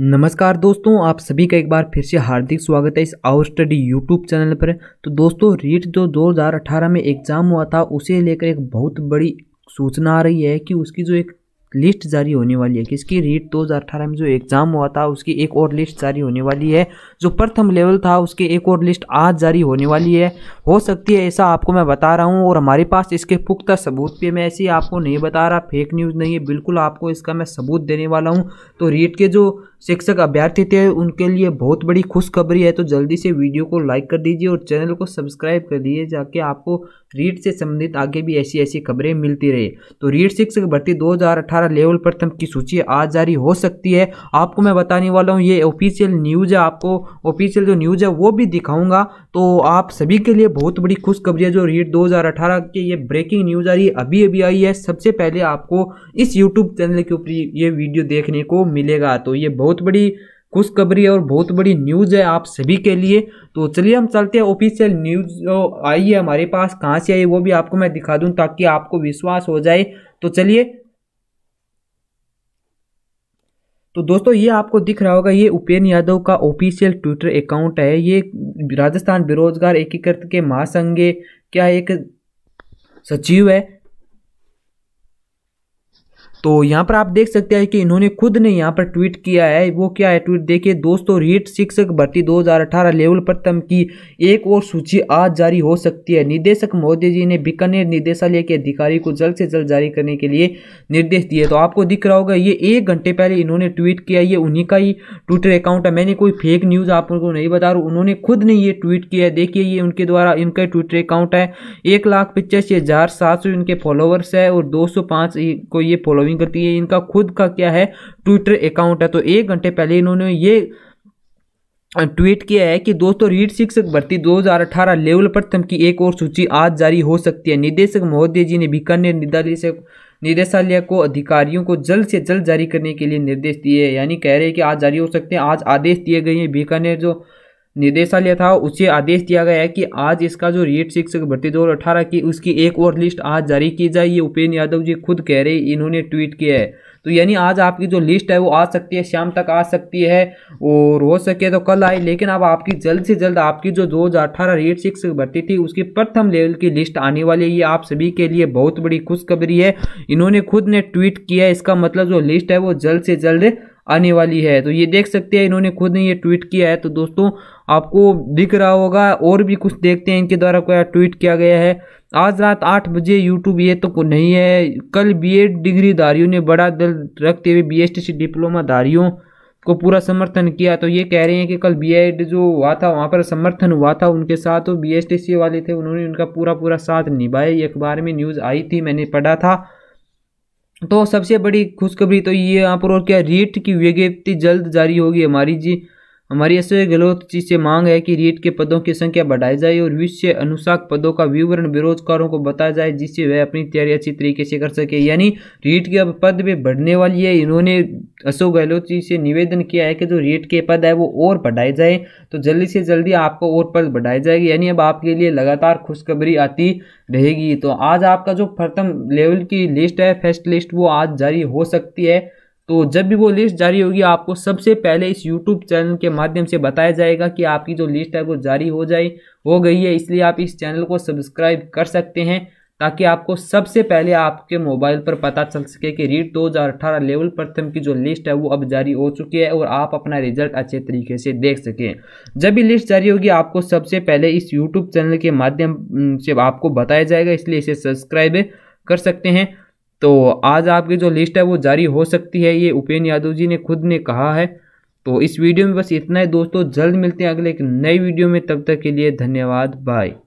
नमस्कार दोस्तों आप सभी का एक बार फिर से हार्दिक स्वागत है इस आवर स्टडी यूट्यूब चैनल पर तो दोस्तों रीट जो 2018 में एग्ज़ाम हुआ था उसे लेकर एक बहुत बड़ी सूचना आ रही है कि उसकी जो एक लिस्ट जारी होने वाली है किसकी रीट 2018 में जो एग्ज़ाम हुआ था उसकी एक और लिस्ट जारी होने वाली है जो प्रथम लेवल था उसकी एक और लिस्ट आज जारी होने वाली है हो सकती है ऐसा आपको मैं बता रहा हूँ और हमारे पास इसके पुख्ता सबूत भी मैं ऐसे आपको नहीं बता रहा फेक न्यूज़ नहीं है बिल्कुल आपको इसका मैं सबूत देने वाला हूँ तो रीट के जो शिक्षक अभ्यर्थी थे उनके लिए बहुत बड़ी खुशखबरी है तो जल्दी से वीडियो को लाइक कर दीजिए और चैनल को सब्सक्राइब कर दीजिए जाके आपको रीट से संबंधित आगे भी ऐसी ऐसी खबरें मिलती रहे तो रीट शिक्षक भर्ती 2018 लेवल प्रथम की सूची आज जारी हो सकती है आपको मैं बताने वाला हूँ ये ऑफिशियल न्यूज़ है आपको ऑफिशियल जो न्यूज़ है वो भी दिखाऊंगा तो आप सभी के लिए बहुत बड़ी खुशखबरी है जो रीट 2018 के ये ब्रेकिंग न्यूज़ आ रही है अभी अभी आई है सबसे पहले आपको इस यूट्यूब चैनल के ऊपर ये वीडियो देखने को मिलेगा तो ये बहुत बहुत बड़ी खुशखबरी है और बहुत बड़ी न्यूज़ है आप सभी के लिए तो चलिए हम चलते हैं ऑफिशियल न्यूज़ जो आई है हमारे पास कहाँ से आई वो भी आपको मैं दिखा दूँ ताकि आपको विश्वास हो जाए तो चलिए तो दोस्तों ये आपको दिख रहा होगा ये उपेन यादव का ऑफिशियल ट्विटर अकाउंट है ये राजस्थान बेरोजगार एकीकृत के महासंघ क्या एक सचिव है तो यहाँ पर आप देख सकते हैं कि इन्होंने खुद ने यहाँ पर ट्वीट किया है वो क्या है ट्वीट देखिए दोस्तों रीट शिक्षक भर्ती 2018 लेवल प्रथम की एक और सूची आज जारी हो सकती है निदेशक मोदी जी ने बीकानेर निदेशालय के अधिकारी को जल्द से जल्द जारी करने के लिए निर्देश दिए तो आपको दिख रहा होगा ये एक घंटे पहले इन्होंने ट्वीट किया ये उन्हीं का ही ट्विटर अकाउंट है मैंने कोई फेक न्यूज़ आप लोगों को नहीं बता रहा उन्होंने खुद ने ये ट्वीट किया है देखिए ये उनके द्वारा इनका ट्विटर अकाउंट है एक लाख पिचासी हज़ार सात सौ इनके फॉलोअर्स है और दो सौ पांच को ये फॉलोइंग फार्मिंग करती है इनका खुद का क्या है ट्विटर अकाउंट है तो एक घंटे पहले इन्होंने ये ट्वीट किया है कि दोस्तों रीड शिक्षक भर्ती 2018 लेवल प्रथम की एक और सूची आज जारी हो सकती है निदेशक महोदय जी ने बीकानेर निदेशक निदेशालय को अधिकारियों को जल्द से जल्द जारी करने के लिए निर्देश दिए हैं यानी कह रहे हैं कि आज जारी हो सकते हैं आज आदेश दिए गए हैं बीकानेर जो निदेशालय था उसे आदेश दिया गया है कि आज इसका जो रेट शिक्षक भर्ती दो अठारह की उसकी एक और लिस्ट आज जारी की जाए ये उपेन्द्र यादव जी खुद कह रहे इन्होंने ट्वीट किया है तो यानी आज आपकी जो लिस्ट है वो आ सकती है शाम तक आ सकती है और हो सके तो कल आए लेकिन अब आपकी जल्द से जल्द आपकी जो 2018 रेट सिक्स भर्ती थी उसकी प्रथम लेवल की लिस्ट आने वाली है ये आप सभी के लिए बहुत बड़ी खुशखबरी है इन्होंने खुद ने ट्वीट किया इसका मतलब जो लिस्ट है वो जल्द से जल्द आने वाली है तो ये देख सकते हैं इन्होंने खुद ने ये ट्वीट किया है तो दोस्तों आपको दिख रहा होगा और भी कुछ देखते हैं इनके द्वारा क्या ट्वीट किया गया है आज रात आठ बजे यूट्यूब ये तो नहीं है कल बी डिग्री डिग्रीधारियों ने बड़ा दल रखते हुए बी एस टी सी डिप्लोमाधारियों को पूरा समर्थन किया तो ये कह रहे हैं कि कल बी एड जो हुआ था वहाँ पर समर्थन हुआ था उनके साथ तो सी वाले थे उन्होंने उनका पूरा पूरा साथ निभाया ये अखबार में न्यूज़ आई थी मैंने पढ़ा था तो सबसे बड़ी खुशखबरी तो ये यहाँ पर और क्या रेट की विज्ञप्ति जल्द जारी होगी हमारी जी हमारी ऐसे गहलोत जी से मांग है कि रीट के पदों की संख्या बढ़ाई जाए और विषय अनुसार पदों का विवरण बेरोजगारों को बताया जाए जिससे वह अपनी तैयारी अच्छी तरीके से कर सके यानी रीट के अब पद भी बढ़ने वाली है इन्होंने अशोक गहलोत जी से निवेदन किया है कि जो रीट के पद है वो और बढ़ाए जाए तो जल्दी से जल्दी आपको और पद बढ़ाए जाएगी यानी अब आपके लिए लगातार खुशखबरी आती रहेगी तो आज आपका जो प्रथम लेवल की लिस्ट है फर्स्ट लिस्ट वो आज जारी हो सकती है तो जब भी वो लिस्ट जारी होगी आपको सबसे पहले इस यूट्यूब चैनल के माध्यम से बताया जाएगा कि आपकी जो लिस्ट है वो जारी हो जाए हो गई है इसलिए आप इस चैनल को सब्सक्राइब कर सकते हैं ताकि आपको सबसे पहले आपके मोबाइल पर पता चल सके कि रीट 2018 लेवल प्रथम की जो लिस्ट है वो अब जारी हो चुकी है और आप अपना रिजल्ट अच्छे तरीके से देख सकें जब भी लिस्ट जारी होगी आपको सबसे पहले इस यूट्यूब चैनल के माध्यम से आपको बताया जाएगा इसलिए इसे सब्सक्राइब कर सकते हैं तो आज आपकी जो लिस्ट है वो जारी हो सकती है ये उपेन यादव जी ने खुद ने कहा है तो इस वीडियो में बस इतना ही दोस्तों जल्द मिलते हैं अगले एक नई वीडियो में तब तक के लिए धन्यवाद बाय